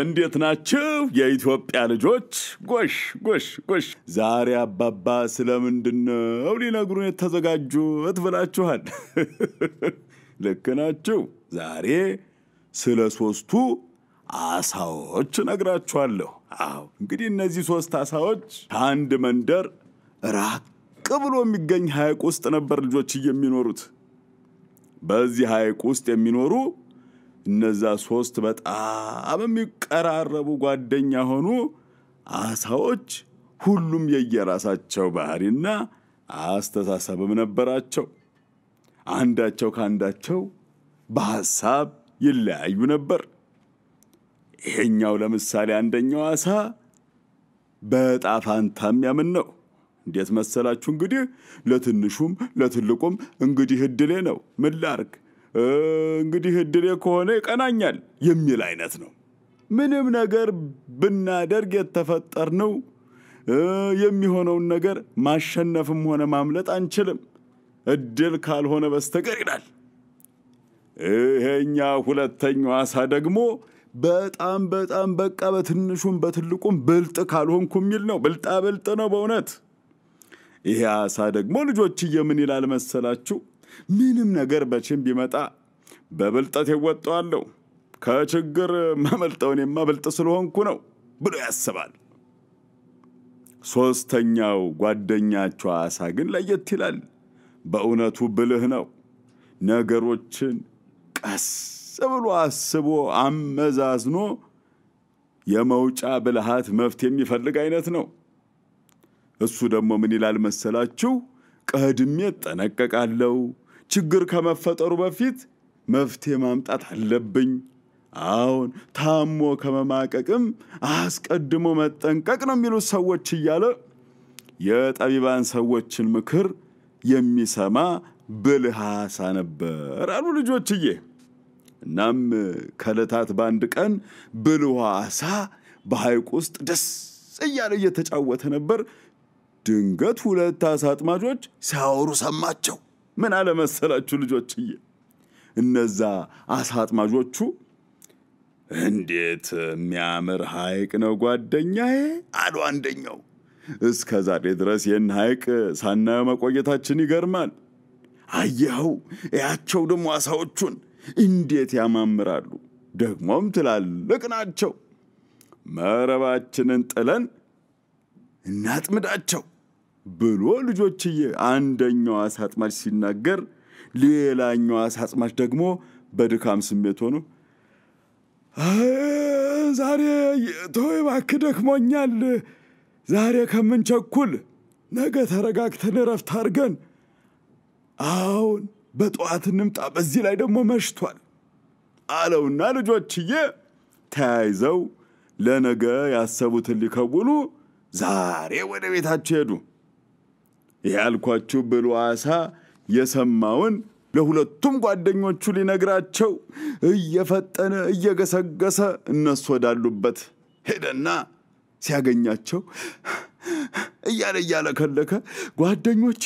እንዴት ናቸው የኢትዮጵያ ልጆች? ጎሽ ጎሽ ጎሽ፣ ዛሬ አባባ ስለምንድን ነው ሊነግሩን የተዘጋጁት ብላችኋል። ልክ ናችሁ። ዛሬ ስለ ሶስቱ አሳዎች እነግራችኋለሁ። አዎ እንግዲህ እነዚህ ሶስት አሳዎች ከአንድ መንደር ራቅ ብሎ የሚገኝ ሐይቅ ውስጥ ነበር ልጆች የሚኖሩት። በዚህ ሐይቅ ውስጥ የሚኖሩ እነዛ ሶስት በጣም የሚቀራረቡ ጓደኛ ሆኑ አሳዎች ሁሉም የየራሳቸው ባህሪና አስተሳሰብም ነበራቸው። አንዳቸው ከአንዳቸው በሐሳብ ይለያዩ ነበር። ይሄኛው ለምሳሌ አንደኛው አሳ በጣፋንታም ያምን ነው። እንዴት መሰላችሁ? እንግዲህ ለትንሹም ለትልቁም እንግዲህ እድሌ ነው። ምን ላርግ? እንግዲህ እድሬ ከሆነ ይቀናኛል የሚል አይነት ነው። ምንም ነገር ብናደርግ የተፈጠር ነው የሚሆነውን ነገር ማሸነፍም ሆነ ማምለጥ አንችልም፣ እድል ካልሆነ በስተቀር ይላል። ይሄኛ ሁለተኛው አሳ ደግሞ በጣም በጣም በቃ በትንሹም በትልቁም ብልጥ ካልሆንኩ የሚል ነው። ብልጣ ብልጥ ነው በእውነት ይሄ አሳ ደግሞ ልጆችዬ ምን ይላል መሰላችሁ? ምንም ነገር በችን ቢመጣ በብልጠት ይወጣዋለሁ፣ ከችግር መመልጠውን የማበልጥ ስለሆንኩ ነው ብሎ ያስባል። ሶስተኛው ጓደኛቸው አሳ ግን ለየት ይላል። በእውነቱ ብልህ ነው። ነገሮችን ቀስ ብሎ አስቦ አመዛዝኖ የመውጫ ብልሃት መፍትሄ የሚፈልግ አይነት ነው። እሱ ደግሞ ምን ይላል መሰላችሁ? ቀድሜ እጠነቀቃለሁ ችግር ከመፈጠሩ በፊት መፍትሄ ማምጣት አለብኝ። አሁን ታሞ ከመማቀቅም አስቀድሞ መጠንቀቅ ነው የሚሉት ሰዎች እያለ የጠቢባን ሰዎችን ምክር የሚሰማ ብልህ አሳ ነበር አሉ ልጆችዬ። እናም ከዕለታት በአንድ ቀን ብልህ አሳ በሐይቅ ውስጥ ደስ እያለ እየተጫወተ ነበር። ድንገት ሁለት አሳ አጥማጆች ሲያወሩ ሰማቸው። ምን አለመሰላችሁ ልጆችዬ፣ እነዛ አሳ አጥማጆቹ እንዴት የሚያምር ሐይቅ ነው ጓደኛዬ አሉ አንደኛው። እስከ ዛሬ ድረስ ይህን ሐይቅ ሳናየው መቆየታችን ይገርማል። አየኸው፣ እያቸው ደግሞ አሳዎቹን እንዴት ያማምራሉ! ደግሞም ትላልቅ ናቸው። መረባችንን ጥለን እናጥምዳቸው ብሎ ልጆችዬ አንደኛው አሳ አጥማጅ ሲናገር፣ ሌላኛው አሳ አጥማጅ ደግሞ በድካም ስሜት ሆኖ ዛሬ ተወይ እባክህ ደክሞኛል፣ ዛሬ ከምንቸኩል ነገ ተረጋግተን እረፍት አድርገን አሁን በጠዋት እንምጣ፣ በዚህ ላይ ደግሞ መሽቷል አለውና ልጆችዬ ተያይዘው ለነገ ያሰቡትን ሊከውሉ ዛሬ ወደ ቤታቸው ሄዱ። ይሄ ያልኳችሁ ብሉ አሳ የሰማውን ለሁለቱም ጓደኞቹ ሊነግራቸው እየፈጠነ እየገሰገሰ እነሱ ወዳሉበት ሄደና ሲያገኛቸው እያለ እያለከለከ ጓደኞቼ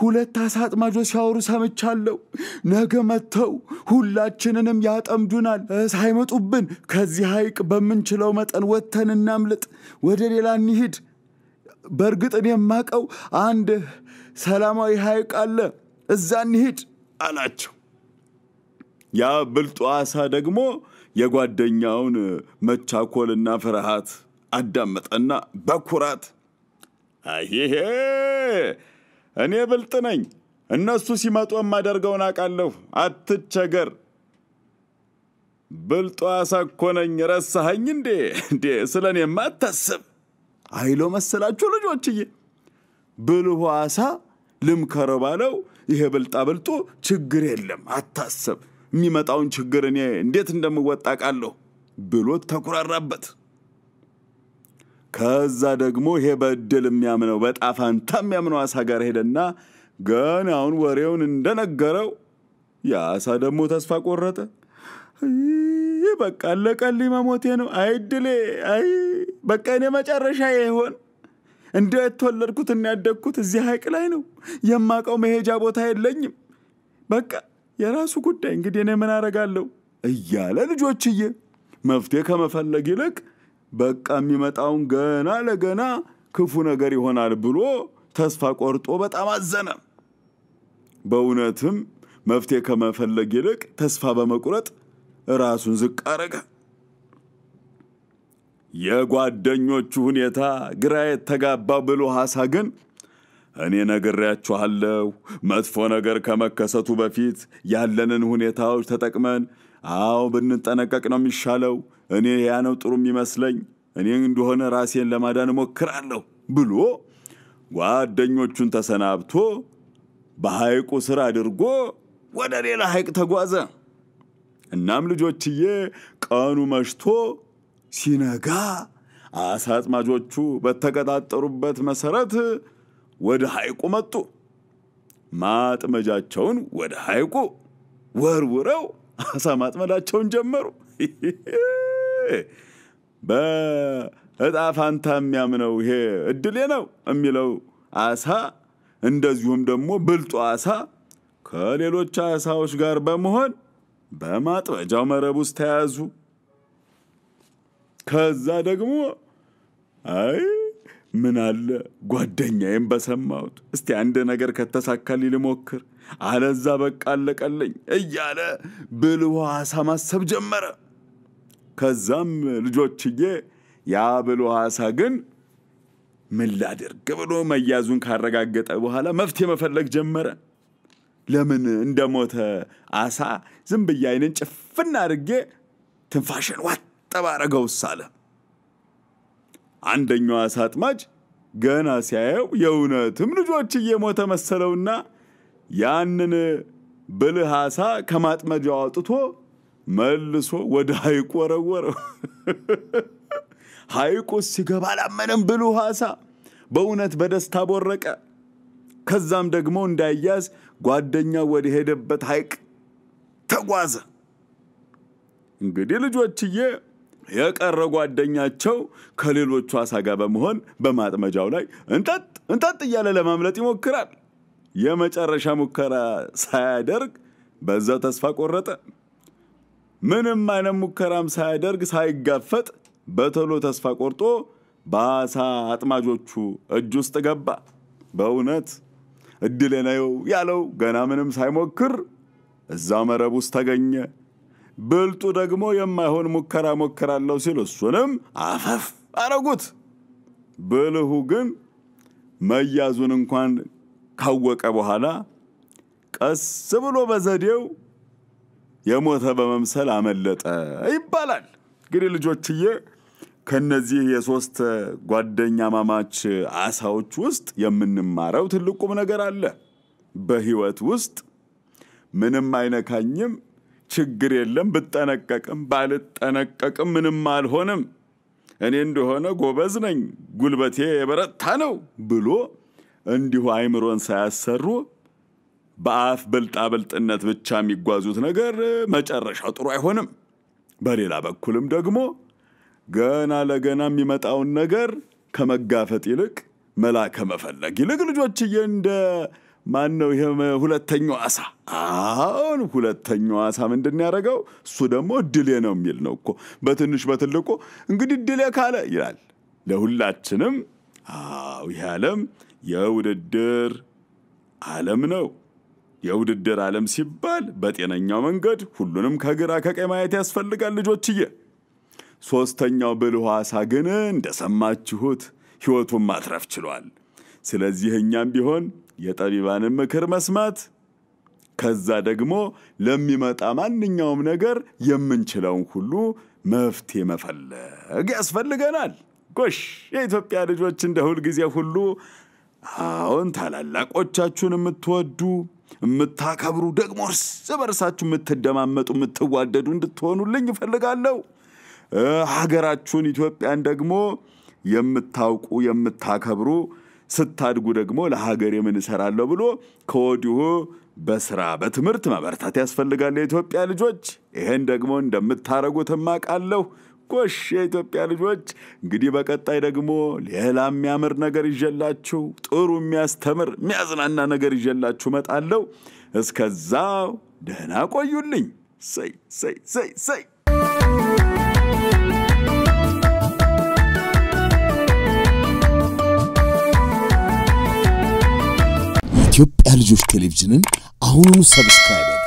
ሁለት አሳ አጥማጆች ሲያወሩ ሰምቻለሁ። ነገ መጥተው ሁላችንንም ያጠምዱናል። ሳይመጡብን ከዚህ ሐይቅ በምንችለው መጠን ወጥተን እናምልጥ፣ ወደ ሌላ እንሂድ በእርግጥ እኔ የማቀው አንድ ሰላማዊ ሐይቅ አለ፣ እዛ እንሂድ አላቸው። ያ ብልጡ አሳ ደግሞ የጓደኛውን መቻኮልና ፍርሃት አዳመጠና በኩራት ይሄ እኔ ብልጥ ነኝ፣ እነሱ ሲመጡ የማደርገውን አውቃለሁ፣ አትቸገር። ብልጧ አሳ እኮ ነኝ፣ ረሳኸኝ እንዴ? እንዴ ስለ እኔ ማታስብ አይሎ መሰላችሁ ልጆችዬ? ብልሁ አሳ ልምከረ ባለው ይሄ በልጣበልጡ ችግር የለም አታሰብ፣ የሚመጣውን ችግር እኔ እንዴት እንደምወጣ ቃለሁ ብሎት ተኩራራበት። ከዛ ደግሞ ይሄ በእድል የሚያምነው በጣፋንታ የሚያምነው አሳ ጋር ሄደና ገናውን ወሬውን እንደነገረው የአሳ ደግሞ ተስፋ ቆረጠ። በቃ አለቀልኝ፣ መሞቴ ነው። አይድሌ አይ በቃ እኔ መጨረሻ ይሆን እንደ የተወለድኩት እናያደግኩት እዚህ ሐይቅ ላይ ነው። የማውቀው መሄጃ ቦታ የለኝም። በቃ የራሱ ጉዳይ እንግዲህ እኔ ምን አረጋለሁ እያለ ልጆችዬ መፍትሄ ከመፈለግ ይልቅ በቃ የሚመጣውን ገና ለገና ክፉ ነገር ይሆናል ብሎ ተስፋ ቆርጦ በጣም አዘነ። በእውነትም መፍትሄ ከመፈለግ ይልቅ ተስፋ በመቁረጥ ራሱን ዝቅ አረጋ። የጓደኞቹ ሁኔታ ግራ የተጋባ ሐሳ ግን እኔ ነግሬያችኋለሁ፣ መጥፎ ነገር ከመከሰቱ በፊት ያለንን ሁኔታዎች ተጠቅመን አዎ ብንጠነቀቅ ነው የሚሻለው፣ እኔ ያ ነው ጥሩ የሚመስለኝ፣ እኔ እንደሆነ ራሴን ለማዳን እሞክራለሁ ብሎ ጓደኞቹን ተሰናብቶ በሐይቁ ስር አድርጎ ወደ ሌላ ሐይቅ ተጓዘ። እናም ልጆችዬ ቀኑ መሽቶ ሲነጋ አሳ አጥማጆቹ በተቀጣጠሩበት መሰረት ወደ ሐይቁ መጡ። ማጥመጃቸውን ወደ ሐይቁ ወርውረው አሳ ማጥመዳቸውን ጀመሩ። በእጣ ፋንታ የሚያምነው ይሄ እድሌ ነው የሚለው አሳ እንደዚሁም ደግሞ ብልጡ አሳ ከሌሎች አሳዎች ጋር በመሆን በማጥመጃው መረብ ውስጥ ተያዙ። ከዛ ደግሞ አይ ምን አለ ጓደኛዬም በሰማሁት እስቲ አንድ ነገር ከተሳካልኝ ልሞክር፣ አለዛ በቃ አለቀለኝ እያለ ብልህ አሳ ማሰብ ጀመረ። ከዛም ልጆችዬ ያ ብልህ ዓሣ ግን ምን ላድርግ ብሎ መያዙን ካረጋገጠ በኋላ መፍትሄ መፈለግ ጀመረ። ለምን እንደ ሞተ ዓሣ ዝም ብዬ አይንን ጭፍና አድርጌ ትንፋሽን ዋጥ እርጥብ አለ። አንደኛዋ አሳ አጥማጅ ገና ሲያየው የእውነትም ልጆች እየሞተ መሰለውና ያንን ብልህ አሳ ከማጥመጃው አውጥቶ መልሶ ወደ ሐይቁ ወረወረው። ሐይቁ ሲገባ አላመነም ብልህ አሳ በእውነት በደስታ ቦረቀ። ከዛም ደግሞ እንዳያዝ ጓደኛው ወደ ሄደበት ሐይቅ ተጓዘ። እንግዲህ ልጆችዬ የቀረ ጓደኛቸው ከሌሎቹ አሳ ጋር በመሆን በማጥመጃው ላይ እንጠጥ እንጠጥ እያለ ለማምለጥ ይሞክራል። የመጨረሻ ሙከራ ሳያደርግ በዛው ተስፋ ቆረጠ። ምንም አይነት ሙከራም ሳያደርግ ሳይጋፈጥ በቶሎ ተስፋ ቆርጦ በአሳ አጥማጆቹ እጅ ውስጥ ገባ። በእውነት እድሌ ነው ያለው። ገና ምንም ሳይሞክር እዛ መረብ ውስጥ ተገኘ። ብልጡ ደግሞ የማይሆን ሙከራ ሞክራለሁ ሲል እሱንም አፈፍ አረጉት። ብልሁ ግን መያዙን እንኳን ካወቀ በኋላ ቀስ ብሎ በዘዴው የሞተ በመምሰል አመለጠ ይባላል። እንግዲህ ልጆችዬ ከነዚህ የሶስት ጓደኛ ማማች አሳዎች ውስጥ የምንማረው ትልቁም ነገር አለ። በህይወት ውስጥ ምንም አይነካኝም ችግር የለም ብጠነቀቅም ባልጠነቀቅም ምንም አልሆንም እኔ እንደሆነ ጎበዝ ነኝ ጉልበቴ የበረታ ነው ብሎ እንዲሁ አይምሮን ሳያሰሩ በአፍ ብልጣብልጥነት ብቻ የሚጓዙት ነገር መጨረሻው ጥሩ አይሆንም። በሌላ በኩልም ደግሞ ገና ለገና የሚመጣውን ነገር ከመጋፈጥ ይልቅ መላ ከመፈለግ ይልቅ ልጆችዬ እንደ ማን ነው ይህም ሁለተኛው አሳ? አሁን ሁለተኛው አሳ ምንድን ያደረገው? እሱ ደግሞ ድሌ ነው የሚል ነው እኮ በትንሽ በትልቁ እንግዲህ ድሌ ካለ ይላል ለሁላችንም። አዎ ይህ ዓለም የውድድር ዓለም ነው። የውድድር ዓለም ሲባል በጤነኛው መንገድ ሁሉንም ከግራ ከቀኝ ማየት ያስፈልጋል ልጆችዬ። ሦስተኛው ብልህ አሳ ግን እንደሰማችሁት ሕይወቱን ማትረፍ ችሏል። ስለዚህ እኛም ቢሆን የጠቢባንን ምክር መስማት ከዛ ደግሞ ለሚመጣ ማንኛውም ነገር የምንችለውን ሁሉ መፍትሄ መፈለግ ያስፈልገናል። ጎሽ የኢትዮጵያ ልጆች እንደ ሁልጊዜ ሁሉ አሁን ታላላቆቻችሁን የምትወዱ የምታከብሩ፣ ደግሞ እርስ በርሳችሁ የምትደማመጡ፣ የምትዋደዱ እንድትሆኑልኝ እፈልጋለሁ። ሀገራችሁን ኢትዮጵያን ደግሞ የምታውቁ የምታከብሩ ስታድጉ ደግሞ ለሀገር የምን እሰራለሁ ብሎ ከወዲሁ በስራ በትምህርት መበርታት ያስፈልጋል የኢትዮጵያ ልጆች። ይህን ደግሞ እንደምታረጉት እማቃለሁ። ጎሽ የኢትዮጵያ ልጆች፣ እንግዲህ በቀጣይ ደግሞ ሌላ የሚያምር ነገር ይዤላችሁ ጥሩ የሚያስተምር የሚያዝናና ነገር ይዤላችሁ እመጣለሁ። እስከዛው ደህና ቆዩልኝ። ሰይ ሰይ ሰይ ሰይ የኢትዮጵያ ልጆች ቴሌቪዥንን አሁኑኑ ሰብስክራይብ